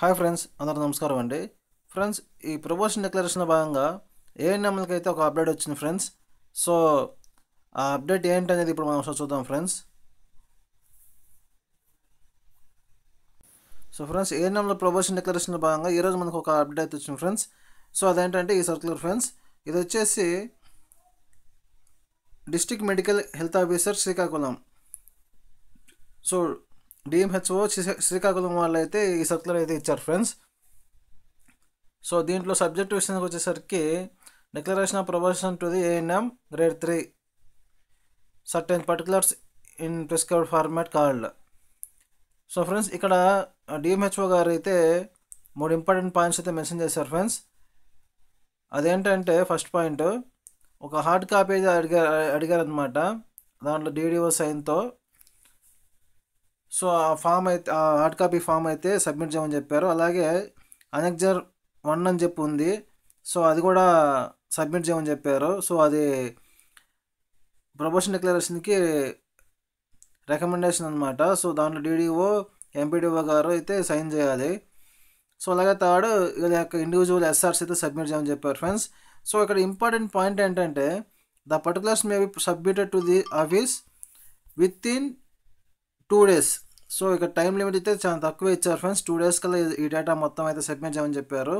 hi friends అందరూ నమస్కారం అండి ఫ్రెండ్స్ ఈ ప్రమోషన్ డిక్లరేషన్లో భాగంగా ఏఎన్ఎంఎల్కి అయితే ఒక అప్డేట్ వచ్చింది ఫ్రెండ్స్ సో ఆ అప్డేట్ ఏంటి అనేది ఇప్పుడు మనం చూద్దాం ఫ్రెండ్స్ సో ఫ్రెండ్స్ ఏఎన్ఎంలో ప్రమోషన్ డిక్లరేషన్లో భాగంగా ఈరోజు మనకు ఒక అప్డేట్ వచ్చింది ఫ్రెండ్స్ సో అదేంటంటే ఈ సర్కులర్ ఫ్రెండ్స్ ఇది వచ్చేసి district medical health officer Srikakulam so DMHO Srikakulam వాళ్ళు అయితే ఈ సర్కులర్ అయితే ఇచ్చారు ఫ్రెండ్స్ సో దీంట్లో సబ్జెక్ట్ విషయానికి వచ్చేసరికి declaration of probation to the ANM grade three certain particulars in prescribe format called so friends ఇక్కడ డిఎంహెచ్ఓ గారు అయితే మూడు ఇంపార్టెంట్ పాయింట్స్ అయితే మెన్షన్ చేశారు ఫ్రెండ్స్ అదేంటంటే ఫస్ట్ పాయింట్ ఒక హార్డ్ కాపీ అయితే అడిగారు అడిగారనమాట దాంట్లో డీడీఓ సైన్తో సో ఆ ఫామ్ అయితే ఆ హార్డ్ కాపీ ఫామ్ అయితే సబ్మిట్ చేయమని చెప్పారు అలాగే అనెక్జర్ వన్ అని చెప్పి ఉంది సో అది కూడా సబ్మిట్ చేయమని చెప్పారు సో అది ప్రొబోషన్ డిక్లరేషన్కి రికమెండేషన్ అనమాట సో దాంట్లో డీడీఓ ఎంపీడీఓ గారు అయితే సైన్ చేయాలి సో అలాగే థర్డ్ వీళ్ళ యొక్క ఇండివిజువల్ ఎస్ఆర్స్ అయితే సబ్మిట్ చేయమని చెప్పారు ఫ్రెండ్స్ సో ఇక్కడ ఇంపార్టెంట్ పాయింట్ ఏంటంటే the particulars may be submitted to the office within two days so ఇక టైం లిమిట్ అయితే చాలా తక్కువ ఇచ్చారు ఫ్రెండ్స్ టూ డేస్ కల్లా ఈ డేటా మొత్తం అయితే సబ్మిట్ చేయమని చెప్పారు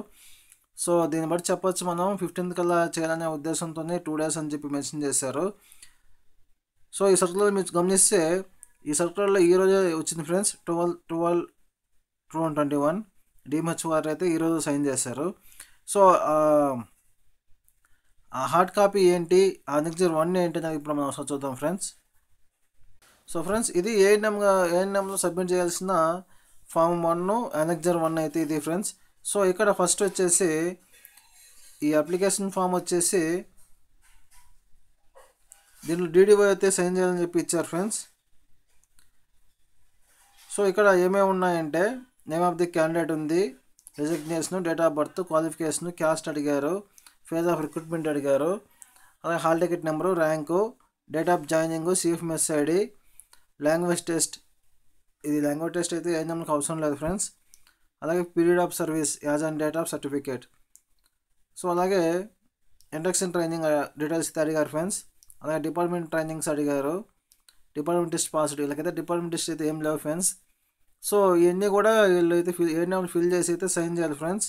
సో దీన్ని బట్టి చెప్పొచ్చు మనం ఫిఫ్టీన్త్ కల్లా చేయాలనే ఉద్దేశంతో టూ డేస్ అని చెప్పి మెన్షన్ చేశారు సో ఈ సర్కులర్ మీరు గమనిస్తే ఈ సర్కులర్లో ఈ రోజే వచ్చింది friends twelve twelve two twenty one DMHO వారు అయితే ఈరోజు సైన్ చేశారు సో హార్డ్ కాపీ ఏంటి ఆ నెక్స్ట్ వన్ ఏంటి ఇప్పుడు మనం చూద్దాం ఫ్రెండ్స్ సో ఫ్రెండ్స్ ఇది ఏఎన్ఎంగా ఏఎన్ఎంలో సబ్మిట్ చేయాల్సిన ఫామ్ వన్ ఎనెక్జర్ వన్ అయితే ఇది ఫ్రెండ్స్ సో ఇక్కడ ఫస్ట్ వచ్చేసి ఈ అప్లికేషన్ ఫామ్ వచ్చేసి దీనిలో డీడీఓ అయితే సైన్ చేయాలని చెప్పి ఇచ్చారు ఫ్రెండ్స్ సో ఇక్కడ ఏమేమి ఉన్నాయంటే నేమ్ ఆఫ్ ది క్యాండిడేట్ ఉంది resignation date of birth qualification caste అడిగారు ఫేజ్ ఆఫ్ రిక్రూట్మెంట్ అడిగారు అలాగే hall ticket number rank date of joining CFMS ID language test ఇది లాంగ్వేజ్ టెస్ట్ అయితే ఏం మనకు అవసరం లేదు ఫ్రెండ్స్ అలాగే period of service as and date of certificate so అలాగే ఇండక్షన్ ట్రైనింగ్ డీటెయిల్స్ అయితే అడిగారు ఫ్రెండ్స్ అలాగే డిపార్ట్మెంట్ ట్రైనింగ్స్ అడిగారు డిపార్ట్మెంట్ టెస్ట్ పాస్డ్ వీళ్ళకైతే డిపార్ట్మెంట్ టెస్ట్ అయితే ఏం లేవు ఫ్రెండ్స్ సో ఇవన్నీ కూడా వీళ్ళు అయితే ఫిల్ ఏ ఫిల్ చేసి అయితే సైన్ చేయాలి ఫ్రెండ్స్